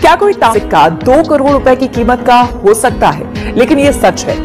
क्या कोई सिक्का दो करोड़ रुपए की कीमत का हो सकता है लेकिन ये सच है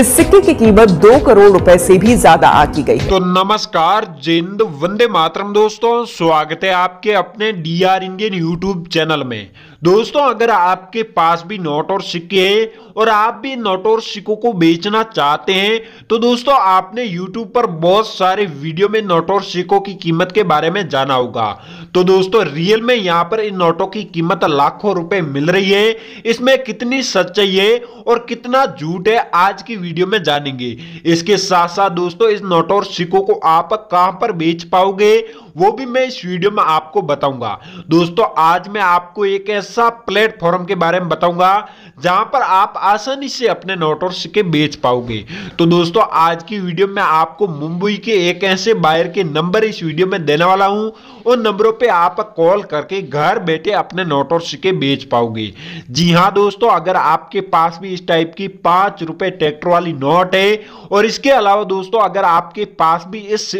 इस सिक्के की कीमत दो करोड़ रुपए से भी ज्यादा आकी गई तो नमस्कार जिंद वंदे मातरम दोस्तों स्वागत है आपके अपने D R Indian YouTube channel में दोस्तों अगर आपके पास भी नोट और सिक्के हैं और आप भी नोट और सिक्कों को बेचना चाहते हैं तो दोस्तों आपने YouTube पर बहुत सारे वीडियो में नोट और सिक्कों की कीमत के बारे में जाना होगा तो दोस्तों रियल में यहाँ पर इन नोटों की कीमत लाखों रुपए मिल रही है इसमें कितनी सच्चाई है और कितना झूठ है आज की वीडियो में जानेंगे इसके साथ साथ दोस्तों इस नोट और सिक्कों को आप कहाँ पर बेच पाओगे वो भी मैं इस वीडियो में आपको बताऊंगा दोस्तों आज मैं आपको एक ऐसा प्लेटफॉर्म के बारे में बताऊंगा जहां पर आप आसानी से अपने नोट और सिक्के बेच पाओगे तो दोस्तों आज की वीडियो में आपको मुंबई के एक ऐसे बायर के नंबर इस वीडियो में देने वाला हूँ उन नंबरों पर आप कॉल करके घर बैठे अपने नोट और सिक्के बेच पाओगे जी हाँ दोस्तों अगर आपके पास भी इस टाइप की पांच रुपए ट्रैक्टर वाली नोट है और इसके अलावा दोस्तों अगर आपके पास भी इस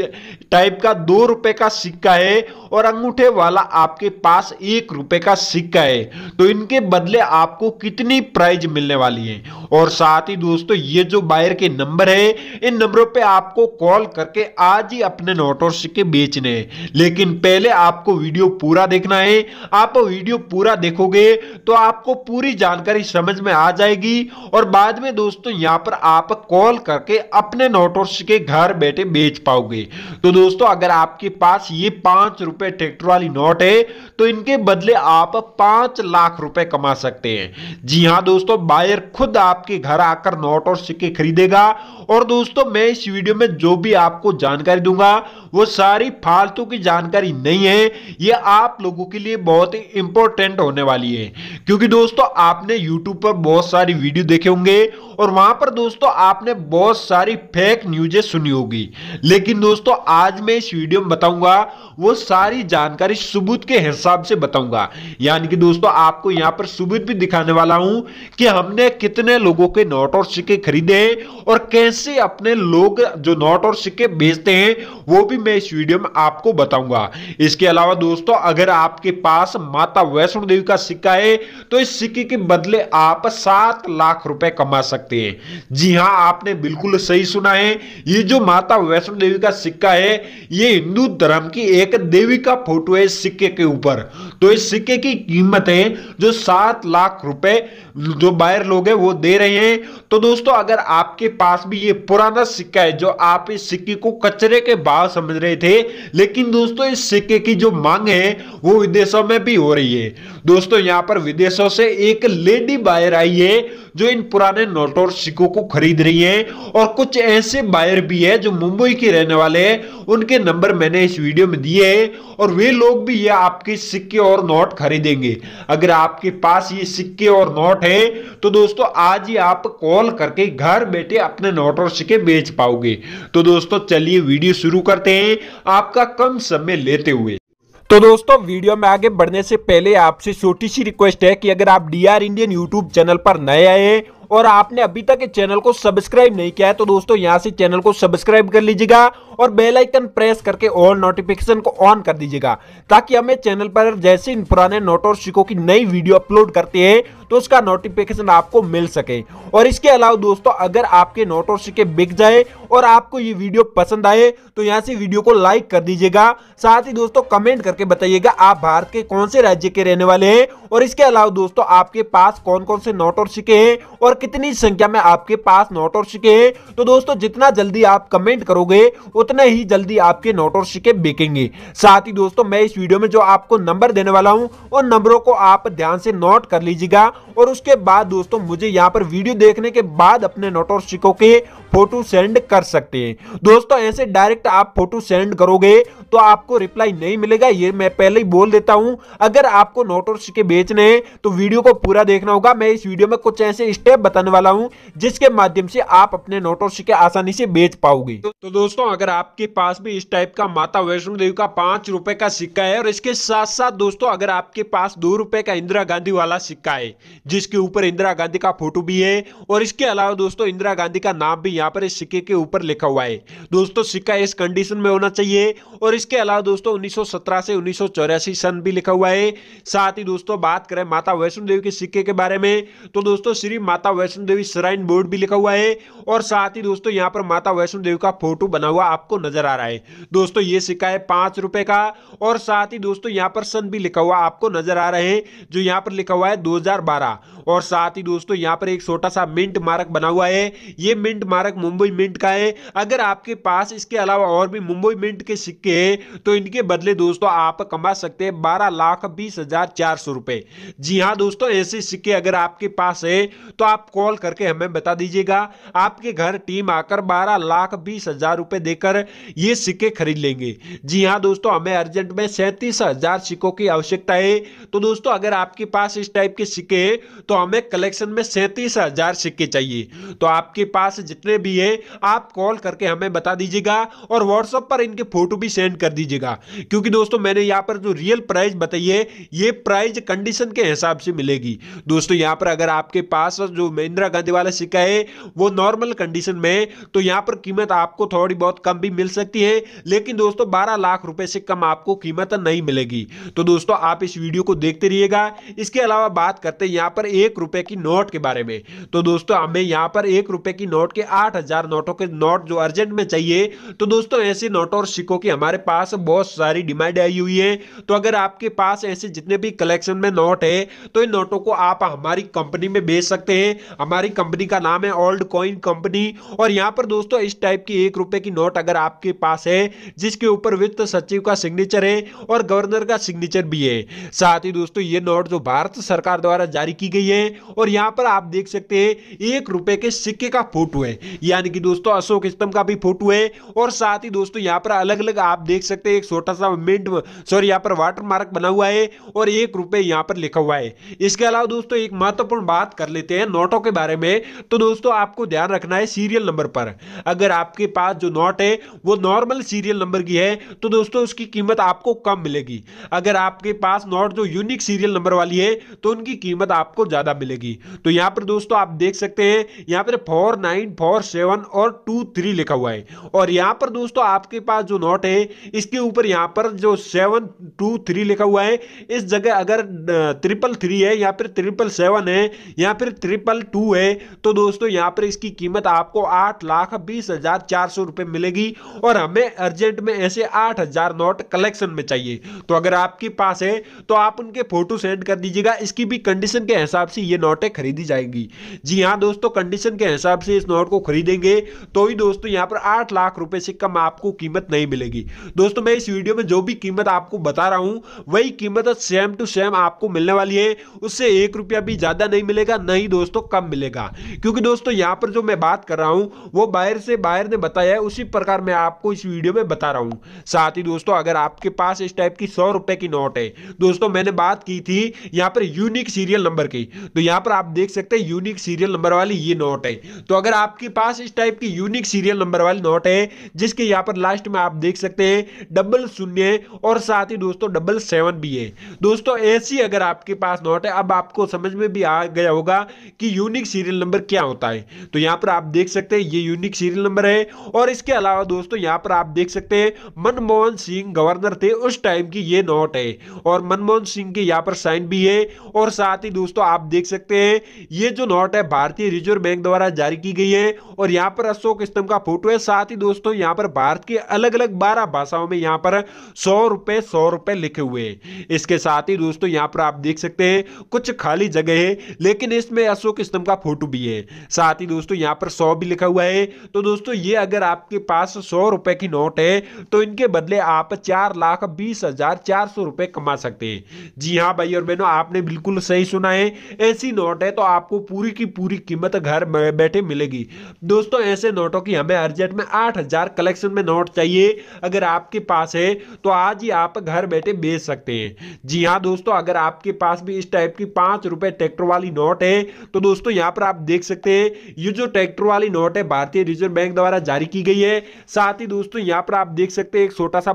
टाइप का दो रुपए का सिक्का है और अंगूठे वाला आपके पास एक रुपए का सिक्का है तो इनके बदले आपको कितनी प्राइज मिलने वाली है और साथ ही दोस्तों ये जो बायर के नंबर है इन नंबरों पे आपको कॉल करके आज ही अपने नोट और सिक्के बेचने हैं लेकिन पहले आपको वीडियो पूरा देखना है आप वीडियो पूरा देखोगे तो आपको पूरी जानकारी समझ में आ जाएगी और बाद में दोस्तों यहाँ पर आप कॉल करके अपने नोट और सिक्के घर बैठे बेच पाओगे तो दोस्तों अगर आपके पास ये पांच रुपए रुपए ट्रैक्टर वाली नोट है तो इनके बदले आप पांच लाख रुपए कमा सकते हैं जी हाँ दोस्तों बायर खुद आपके घर आकर नोट और सिक्के खरीदेगा और दोस्तों मैं इस वीडियो में जो भी आपको जानकारी दूंगा वो सारी फालतू की जानकारी नहीं है ये आप लोगों के लिए बहुत ही इंपॉर्टेंट होने वाली है क्योंकि दोस्तों आपने यूट्यूब पर बहुत सारी वीडियो देखे होंगे और वहां पर दोस्तों आपने बहुत सारी फेक न्यूजें सुनी होगी लेकिन दोस्तों आज मैं इस वीडियो में बताऊंगा वो सारी जानकारी सबूत के हिसाब से बताऊंगा यानी कि दोस्तों आपको यहां पर सबूत भी दिखाने वाला हूं कि हमने कितने लोगों के नोट और सिक्के खरीदे और कैसे कैसे अपने लोग जो नोट और सिक्के बेचते हैं वो भी मैं इस वीडियो में आपको बताऊंगा इसके अलावा दोस्तों अगर आपके पास माता वैष्णो देवी का सिक्का है तो इस सिक्के के बदले आप सात लाख रुपए कमा सकते हैं जी हाँ आपने बिल्कुल सही सुना है ये जो माता वैष्णो देवी का सिक्का है ये हिंदू धर्म की एक देवी का फोटो है सिक्के के ऊपर तो इस सिक्के की कीमत है जो सात लाख रुपए जो बायर लोग हैं वो दे रहे हैं तो दोस्तों अगर आपके पास भी ये पुराना सिक्का है जो आप इस सिक्के को कचरे के भाव समझ रहे थे लेकिन दोस्तों इस सिक्के की जो मांग है वो विदेशों में भी हो रही है दोस्तों यहाँ पर विदेशों से एक लेडी बायर आई है जो इन पुराने नोट और सिक्कों को खरीद रही हैं और कुछ ऐसे बायर भी है जो मुंबई के रहने वाले हैं उनके नंबर मैंने इस वीडियो में दिए हैं और वे लोग भी ये आपके सिक्के और नोट खरीदेंगे अगर आपके पास ये सिक्के और नोट है तो दोस्तों आज ही आप कॉल करके घर बैठे अपने नोट और सिक्के बेच पाओगे तो दोस्तों चलिए वीडियो शुरू करते हैं आपका कम समय लेते हुए तो दोस्तों वीडियो में आगे बढ़ने से पहले आपसे छोटी सी रिक्वेस्ट है कि अगर आप D R Indian YouTube channel पर नए आए और आपने अभी तक चैनल को सब्सक्राइब नहीं किया है तो दोस्तों यहाँ से चैनल को सब्सक्राइब कर लीजिएगा और बेल आइकन प्रेस करके ऑल नोटिफिकेशन को ऑन कर दीजिएगा ताकि हमें चैनल पर जैसे इन पुराने नोट और सिक्कों की नई वीडियो अपलोड करते हैं तो उसका नोटिफिकेशन आपको मिल सके और इसके अलावा दोस्तों अगर आपके नोट और सिक्के बिक जाए और आपको ये वीडियो पसंद आए तो यहाँ से वीडियो को लाइक कर दीजिएगा साथ ही दोस्तों कमेंट करके बताइएगा आप भारत के कौन से राज्य के रहने वाले हैं और इसके अलावा दोस्तों आपके पास कौन कौन से नोट और सिक्के हैं और कितनी संख्या में आपके पास नोट और सिक्के हैं तो दोस्तों जितना जल्दी आप कमेंट करोगे उतने ही जल्दी आपके नोट और सिक्के बिकेंगे साथ ही दोस्तों मैं इस वीडियो में जो आपको नंबर देने वाला हूँ उन नंबरों को आप ध्यान से नोट कर लीजिएगा और उसके बाद दोस्तों मुझे यहाँ पर वीडियो देखने के बाद अपने नोट और सिक्कों के फोटो सेंड कर सकते हैं दोस्तों ऐसे डायरेक्ट आप फोटो सेंड करोगे तो आपको रिप्लाई नहीं मिलेगा ये मैं पहले ही बोल देता हूं अगर आपको नोट और सिक्के बेचने हैं तो वीडियो को पूरा देखना होगा मैं इस वीडियो में कुछ ऐसे स्टेप बताने वाला हूं जिसके माध्यम से आप अपने नोट और सिक्के आसानी से बेच पाओगे तो, तो दोस्तों अगर आपके पास भी इस टाइप का माता वैष्णो देवी का पांच रुपए का सिक्का है और इसके साथ साथ दोस्तों अगर आपके पास दो रुपए का इंदिरा गांधी वाला सिक्का है जिसके ऊपर इंदिरा गांधी का फोटो भी है और इसके अलावा दोस्तों इंदिरा गांधी का नाम भी यहाँ पर इस सिक्के के ऊपर लिखा हुआ है दोस्तों सिक्का इस कंडीशन में होना चाहिए और इसके अलावा दोस्तों 1917 से उन्नीस सन भी लिखा हुआ है साथ ही दोस्तों बात करें माता वैष्णो देवी के सिक्के के बारे में तो दोस्तों श्री माता वैष्णो देवी श्राइन बोर्ड भी लिखा हुआ है और साथ ही दोस्तों यहाँ पर माता वैष्णो देवी का फोटो बना हुआ आपको नजर आ रहा है दोस्तों ये सिक्का है पांच रुपए का और साथ ही दोस्तों यहाँ पर सन भी लिखा हुआ आपको नजर आ रहा है जो यहाँ पर लिखा हुआ है दो और साथ ही दोस्तों यहाँ पर एक छोटा सा मिंट मारक बना हुआ है ये मिंट मारक मुंबई मिंट का है अगर आपके पास इसके अलावा और भी मुंबई मिंट के सिक्के हैं हैं तो इनके बदले दोस्तों आप कमा सकते हैं बारह लाख बीस हजार चार सौ रुपए जी हाँ दोस्तों ऐसे सिक्के अगर आपके पास है तो आप कॉल करके हमें बता दीजिएगा आपके घर टीम आकर बारह लाख बीस हजार रुपए देकर ये सिक्के खरीद लेंगे जी हाँ दोस्तों हमें अर्जेंट में सैंतीस हजार सिक्कों की आवश्यकता है तो दोस्तों अगर आपके पास इस टाइप के सिक्के तो हमें कलेक्शन में सैंतीस हजार सिक्के चाहिए तो आपके पास जितने भी है आप कॉल करके हमें बता दीजिएगा और व्हाट्सएप पर इनके फोटो भी सेंड कर दीजिएगा क्योंकि दोस्तों मैंने यहाँ पर जो रियल प्राइस बताई है ये प्राइस कंडीशन के हिसाब से मिलेगी दोस्तों यहाँ पर अगर आपके पास जो महिंद्रा गांधी वाला सिक्का है वो नॉर्मल कंडीशन में तो यहाँ पर कीमत आपको थोड़ी बहुत कम भी मिल सकती है लेकिन दोस्तों बारह लाख रुपए से कम आपको कीमत नहीं मिलेगी तो दोस्तों आप इस वीडियो को देखते रहिएगा इसके अलावा बात करते हैं यहाँ पर एक रुपए की नोट के बारे में तो दोस्तों हमें यहाँ पर एक रुपए की नोट के आठ हजार नोटों के नोट जो अर्जेंट में चाहिए तो दोस्तों ऐसे नोटों और सिक्कों की हमारे पास पास बहुत सारी डिमांड आई हुई है तो अगर आपके पास ऐसे जितने भी कलेक्शन में नोट है तो इन नोटों को आप हमारी कंपनी में बेच सकते हैं हमारी कंपनी का नाम है ओल्ड कॉइन कंपनी और यहाँ पर दोस्तों इस टाइप की एक रुपये की नोट अगर आपके पास है जिसके ऊपर वित्त सचिव का सिग्नेचर है और गवर्नर का सिग्नेचर भी है साथ ही दोस्तों ये नोट जो भारत सरकार द्वारा जारी की गई है और यहाँ पर आप देख सकते हैं एक रुपये के सिक्के का फोटो है यानी कि दोस्तों अशोक स्तंभ का भी फोटो है और साथ ही दोस्तों यहाँ पर अलग अलग आप देख सकते हैं एक छोटा सा मिंट सॉरी यहाँ पर वाटर मार्क बना हुआ है और एक रुपये यहाँ पर लिखा हुआ है इसके अलावा दोस्तों एक महत्वपूर्ण बात कर लेते हैं नोटों के बारे में तो दोस्तों आपको ध्यान रखना है सीरियल नंबर पर अगर आपके पास जो नोट है वो नॉर्मल सीरियल नंबर की है तो दोस्तों उसकी कीमत आपको कम मिलेगी अगर आपके पास नोट जो यूनिक सीरियल नंबर वाली है तो उनकी कीमत आपको ज़्यादा मिलेगी तो यहाँ पर दोस्तों आप देख सकते हैं यहाँ पर फोर नाइन फोर सेवन और टू थ्री लिखा हुआ है और यहाँ पर दोस्तों आपके पास जो नोट है इसके ऊपर यहाँ पर जो सेवन टू थ्री लिखा हुआ है इस जगह अगर ट्रिपल थ्री है या फिर ट्रिपल सेवन है या फिर ट्रिपल टू है तो दोस्तों यहाँ पर इसकी कीमत आपको आठ लाख बीस हजार चार सौ रुपये मिलेगी और हमें अर्जेंट में ऐसे आठ हजार नोट कलेक्शन में चाहिए तो अगर आपके पास है तो आप उनके फोटो सेंड कर दीजिएगा इसकी भी कंडीशन के हिसाब से ये नोटें खरीदी जाएंगी जी हाँ दोस्तों कंडीशन के हिसाब से इस नोट को खरीदेंगे तो ही दोस्तों यहाँ पर आठ लाख रुपये से कम आपको कीमत नहीं मिलेगी दोस्तों मैं इस वीडियो में जो भी कीमत आपको बता रहा हूँ वही कीमत सेम टू सेम आपको मिलने वाली है उससे एक रुपया भी ज़्यादा नहीं मिलेगा नहीं दोस्तों कम मिलेगा क्योंकि दोस्तों यहाँ पर जो मैं बात कर रहा हूँ वो बाहर से बाहर ने बताया है उसी प्रकार मैं आपको इस वीडियो में बता रहा हूँ साथ ही दोस्तों अगर आपके पास इस टाइप की सौ रुपये की नोट है दोस्तों मैंने बात की थी यहाँ पर यूनिक सीरियल नंबर की तो यहाँ पर आप देख सकते हैं यूनिक सीरियल नंबर वाली ये नोट है तो अगर आपके पास इस टाइप की यूनिक सीरियल नंबर वाली नोट है जिसके यहाँ पर लास्ट में आप देख सकते हैं डबल शून्य है और साथ ही दोस्तों डबल सेवन भी है दोस्तों ऐसी अगर आपके पास नोट है अब आपको समझ में भी आ गया होगा कि यूनिक सीरियल नंबर क्या होता है तो यहाँ पर आप देख सकते हैं ये यूनिक सीरियल नंबर है और इसके अलावा दोस्तों यहाँ पर आप देख सकते हैं मनमोहन सिंह गवर्नर थे उस टाइम की ये नोट है और मनमोहन सिंह के यहाँ पर साइन भी है और साथ ही दोस्तों आप देख सकते हैं ये जो नोट है भारतीय रिजर्व बैंक द्वारा जारी की गई है और यहाँ पर अशोक स्तंभ का फोटो है साथ ही दोस्तों यहाँ पर भारत के अलग अलग बारह भाषा भाषाओं में यहां पर सौ रुपए सौ रुपए लिखे हुए हैं इसके साथ ही दोस्तों यहां पर आप देख सकते हैं कुछ खाली जगह है लेकिन इसमें अशोक स्तंभ का फोटो भी है साथ ही दोस्तों यहां पर सौ भी लिखा हुआ है तो दोस्तों ये अगर आपके पास सौ रुपए की नोट है तो इनके बदले आप चार लाख बीस हजार चार सौ रुपए कमा सकते हैं जी हाँ भाई और बहनों आपने बिल्कुल सही सुना है ऐसी नोट है तो आपको पूरी की पूरी कीमत घर बैठे मिलेगी दोस्तों ऐसे नोटों की हमें अर्जेंट में आठ हजार कलेक्शन में नोट चाहिए अगर आप आपके पास है तो आज ही आप घर बैठे बेच सकते हैं जी हाँ दोस्तों अगर आपके पास भी इस टाइप की पांच रुपए ट्रैक्टर वाली नोट है तो दोस्तों यहाँ पर आप देख सकते हैं ये जो ट्रैक्टर वाली नोट है भारतीय रिजर्व बैंक द्वारा जारी की गई है साथ ही दोस्तों यहाँ पर आप देख सकते हैं एक छोटा सा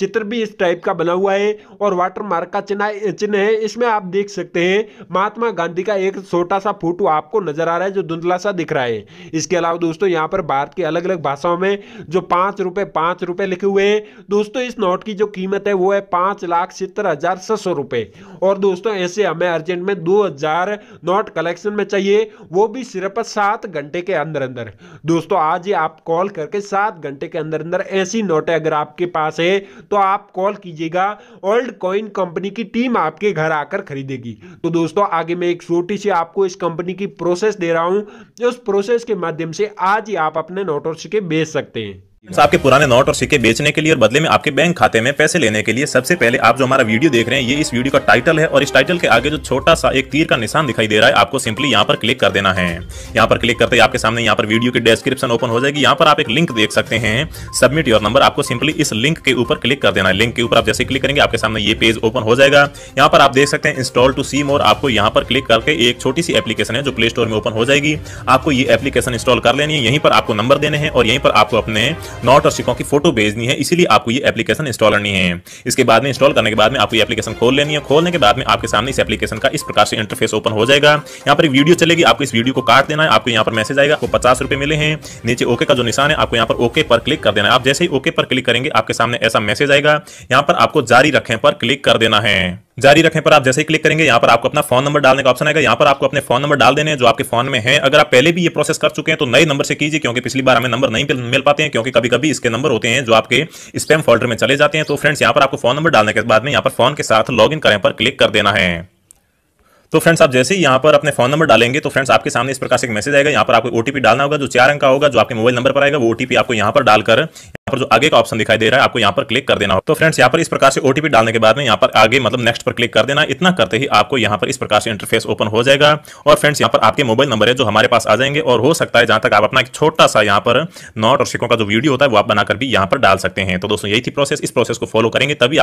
चित्र भी इस टाइप का बना हुआ है और वाटर मार्क का चिन्ह चिन्ह है इसमें आप देख सकते हैं महात्मा गांधी का एक छोटा सा फोटो आपको नजर आ रहा है जो धुंधला सा दिख रहा है इसके अलावा दोस्तों यहाँ पर भारत की अलग अलग भाषाओं में जो पांच रुपए पांच रुपए लिखे हुए हैं दोस्तों इस नोट की जो कीमत है वो है पांच लाख सत्तर हज़ार छह सौ रुपए और दोस्तों ऐसे हमें अर्जेंट में दो हज़ार नोट कलेक्शन में चाहिए वो भी सिर्फ सात घंटे के अंदर अंदर दोस्तों आज ही आप कॉल करके सात घंटे के अंदर अंदर ऐसी नोटें अगर आपके पास है तो आप कॉल कीजिएगा ओल्ड कॉइन कंपनी की टीम आपके घर आकर खरीदेगी तो दोस्तों आगे मैं एक छोटी सी आपको इस कंपनी की प्रोसेस दे रहा हूं उस प्रोसेस के माध्यम से आज ही आप अपने नोट और सिक्के बेच सकते हैं आपके पुराने नोट और सिक्के बेचने के लिए और बदले में आपके बैंक खाते में पैसे लेने के लिए सबसे पहले आप जो हमारा वीडियो देख रहे हैं ये इस वीडियो का टाइटल है और इस टाइटल के आगे जो छोटा सा एक तीर का निशान दिखाई दे रहा है आपको सिंपली यहाँ पर क्लिक कर देना है यहाँ पर क्लिक करते ही आपके सामने यहाँ पर वीडियो की डिस्क्रिप्शन ओपन हो जाएगी यहाँ पर आप एक लिंक देख सकते हैं सबमिट योर नंबर आपको सिंपली इस लिंक के ऊपर क्लिक कर देना है लिंक के ऊपर आप जैसे क्लिक करेंगे आपके सामने ये पेज ओपन हो जाएगा यहाँ पर आप देख सकते हैं इंस्टॉल टू सी और आपको यहाँ पर क्लिक करके एक छोटी सी एप्लीकेशन है जो प्ले स्टोर में ओपन हो जाएगी आपको ये एप्लीकेशन इंस्टॉल कर लेनी है यहीं पर आपको नंबर देने हैं और यहीं पर आपको अपने नॉट और शिकों की फोटो भेजनी है इसीलिए आपको ये एप्लीकेशन इंस्टॉल करनी है इसके बाद में इंस्टॉल करने के बाद में आपको ये एप्लीकेशन खोल लेनी है खोलने के बाद में आपके सामने इस एप्लीकेशन का इस प्रकार से इंटरफेस ओपन हो जाएगा यहाँ पर एक वीडियो चलेगी आपको इस वीडियो को काट देना है आपको यहाँ पर मैसेज आएगा आपको पचास रुपए मिले हैं नीचे ओके का जो निशान है आपको यहाँ पर ओके पर क्लिक कर देना है आप जैसे ही ओके पर क्लिक करेंगे आपके सामने ऐसा मैसेज आएगा यहाँ पर आपको जारी रखें पर क्लिक कर देना है जारी रखें पर आप जैसे ही क्लिक करेंगे यहाँ पर आपको अपना फोन नंबर डालने का ऑप्शन आएगा यहाँ पर आपको अपने फोन नंबर डाल देने जो आपके फोन में है अगर आप पहले भी ये प्रोसेस कर चुके हैं तो नए नंबर से कीजिए क्योंकि पिछली बार हमें नंबर नहीं मिल पाते हैं क्योंकि कभी कभी इसके नंबर होते हैं जो आपके स्पैम फोल्डर में चले जाते हैं तो फ्रेंड्स यहाँ पर आपको फोन नंबर डालने के बाद में यहाँ पर फोन के साथ लॉग करें पर क्लिक कर देना है तो फ्रेंड्स आप जैसे ही यहाँ पर अपने फोन नंबर डालेंगे तो फ्रेंड्स आपके सामने इस प्रकार से एक मैसेज आएगा यहाँ पर आपको ओटीपी डालना होगा जो चार अंक का होगा जो आपके मोबाइल नंबर पर आएगा वो ओटीपी आपको यहाँ पर डालकर यहाँ पर जो आगे का ऑप्शन दिखाई दे रहा है आपको यहाँ पर क्लिक कर देना हो तो फ्रेंड्स यहाँ पर इस प्रकार से ओटीपी डालने के बाद में यहाँ पर आगे मतलब नेक्स्ट पर क्लिक कर देना इतना करते ही आपको यहाँ पर इस प्रकार से इंटरफेस ओपन हो जाएगा और फ्रेंड्स यहाँ पर आपके मोबाइल नंबर है जो हमारे पास आ जाएंगे और हो सकता है जहाँ तक आप अपना एक छोटा सा यहाँ पर नोट और सिक्कों का जो वीडियो होता है वो आप बनाकर भी यहाँ पर डाल सकते हैं तो दोस्तों यही थी प्रोसेस इस प्रोसेस को फॉलो करेंगे तभी